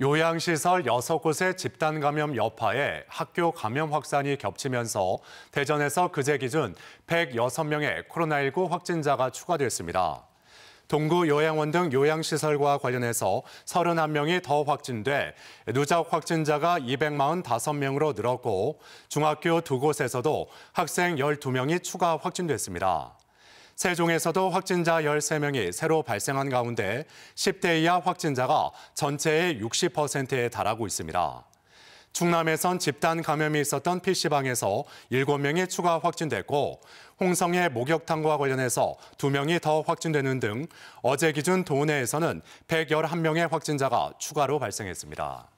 요양시설 6곳의 집단 감염 여파에 학교 감염 확산이 겹치면서 대전에서 그제 기준 106명의 코로나19 확진자가 추가됐습니다. 동구 요양원 등 요양시설과 관련해서 31명이 더 확진돼 누적 확진자가 245명으로 늘었고 중학교 두 곳에서도 학생 12명이 추가 확진됐습니다. 세종에서도 확진자 13명이 새로 발생한 가운데 10대 이하 확진자가 전체의 60%에 달하고 있습니다. 충남에선 집단 감염이 있었던 PC방에서 7명이 추가 확진됐고 홍성의 목욕탕과 관련해서 2명이 더 확진되는 등 어제 기준 도내에서는 111명의 확진자가 추가로 발생했습니다.